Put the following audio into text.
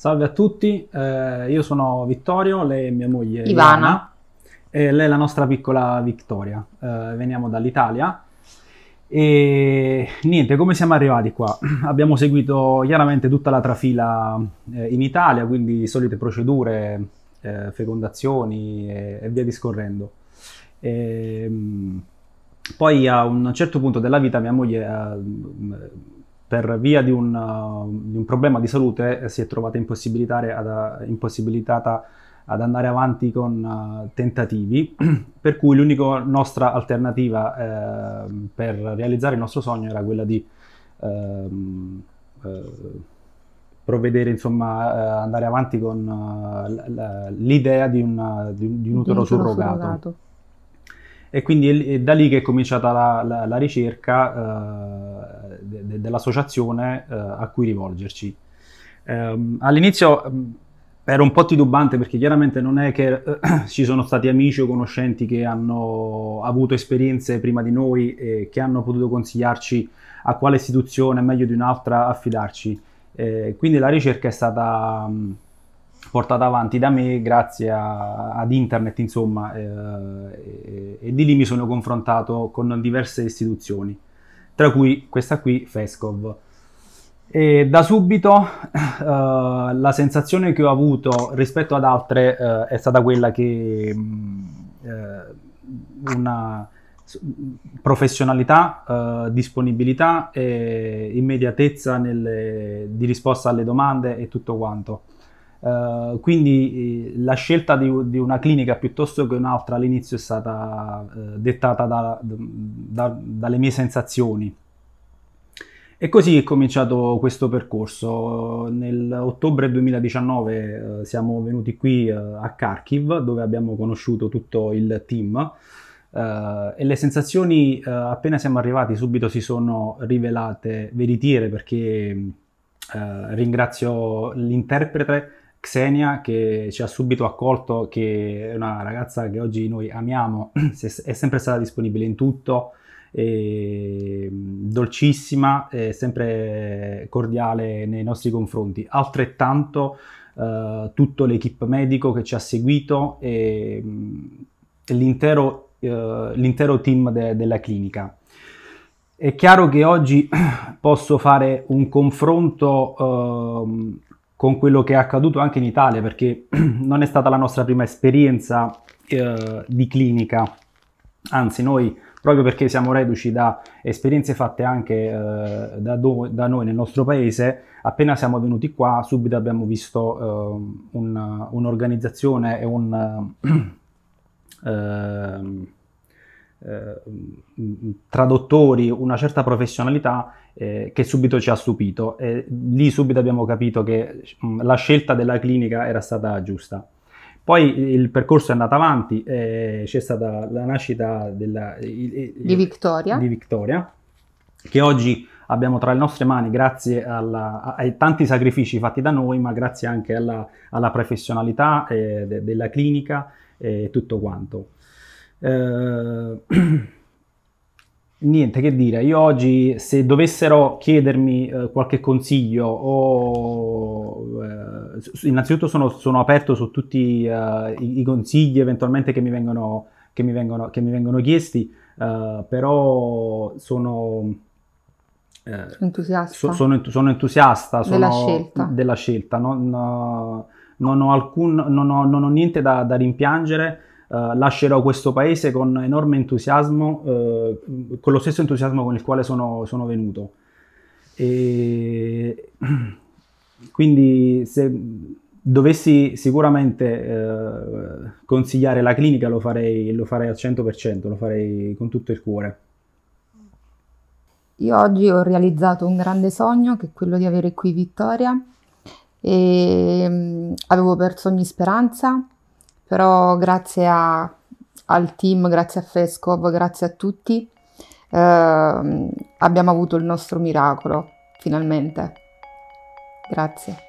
Salve a tutti, eh, io sono Vittorio, lei è mia moglie Ivana, Ivana e lei è la nostra piccola Vittoria. Eh, veniamo dall'Italia e niente, come siamo arrivati qua? Abbiamo seguito chiaramente tutta la trafila eh, in Italia, quindi solite procedure, eh, fecondazioni e, e, via discorrendo. E, ehm, poi a un certo punto della vita mia moglie eh, per via di un, uh, di un problema di salute eh, si è trovata ad, uh, impossibilitata ad andare avanti con uh, tentativi, per cui l'unica nostra alternativa eh, per realizzare il nostro sogno era quella di ehm, eh, provvedere, insomma, eh, andare avanti con uh, l'idea di, una, uh, di, un, di un utero surrogato. surrogato. E quindi è, da lì che è cominciata la, la, la ricerca eh, de, de, dell'associazione eh, a cui rivolgerci. Eh, all'inizio ehm, ero un po' titubante perché chiaramente non è che eh, ci sono stati amici o conoscenti che hanno avuto esperienze prima di noi e che hanno potuto consigliarci a quale istituzione meglio di un'altra affidarci. Eh, quindi la ricerca è stata... Mh, portata avanti da me grazie a, ad internet, insomma, eh, e, e, di lì mi sono confrontato con diverse istituzioni, tra cui questa qui, Fescov. E da subito eh, la sensazione che ho avuto rispetto ad altre eh, è stata quella che mm, eh, una professionalità, eh, disponibilità e immediatezza nelle, di risposta alle domande e tutto quanto. Uh, quindi eh, la scelta di, di, una clinica piuttosto che un'altra all'inizio è stata eh, dettata da, da, dalle mie sensazioni. E così è cominciato questo percorso. Nell'ottobre 2019 eh, siamo venuti qui eh, a Kharkiv dove abbiamo conosciuto tutto il team. Uh, e le sensazioni uh, appena siamo arrivati subito si sono rivelate veritiere perché uh, ringrazio l'interprete Xenia che ci ha subito accolto, che è una ragazza che oggi noi amiamo, è sempre stata disponibile in tutto, mm, dolcissima e sempre cordiale nei nostri confronti. Altrettanto eh, tutto l'equip medico che ci ha seguito e, e mm, l'intero, eh, l'intero, team de- della clinica. È chiaro che oggi posso fare un confronto eh, con quello che è accaduto anche in Italia, perché non è stata la nostra prima esperienza eh, di clinica, anzi noi proprio perché siamo reduci da esperienze fatte anche eh, da, do, da, noi nel nostro paese, appena siamo venuti qua subito abbiamo visto eh, un, un'organizzazione e un... Ehm, eh, traduttori una certa professionalità eh, che subito ci ha stupito e lì subito abbiamo capito che mh, mm, la scelta della clinica era stata giusta. Poi il percorso è andato avanti, eh, c'è stata la nascita della, il, il, di, Victoria. di, Victoria. che oggi abbiamo tra le nostre mani grazie alla, ai tanti sacrifici fatti da noi, ma grazie anche alla, alla professionalità eh, de, della clinica eh, e tutto quanto. Eh, niente che dire, io oggi se dovessero chiedermi eh, qualche consiglio o eh, innanzitutto sono, sono, aperto su tutti eh, i, i, consigli eventualmente che mi vengono, che mi vengono, che mi vengono chiesti, eh, però eh, sono... entusiasta. So, sono, sono, entusiasta della scelta. Della scelta. Non, non, ho alcun, non, ho, non ho niente da, da rimpiangere eh, lascerò questo paese con enorme entusiasmo, uh, con lo stesso entusiasmo con il quale sono, sono venuto. E quindi se dovessi sicuramente uh, consigliare la clinica lo farei, lo farei al 100%, lo farei con tutto il cuore. Io oggi ho realizzato un grande sogno che è quello di avere qui Vittoria e ehm, avevo perso ogni speranza però grazie a, al team, grazie a Fescov, grazie a tutti, eh, abbiamo avuto il nostro miracolo, finalmente. Grazie.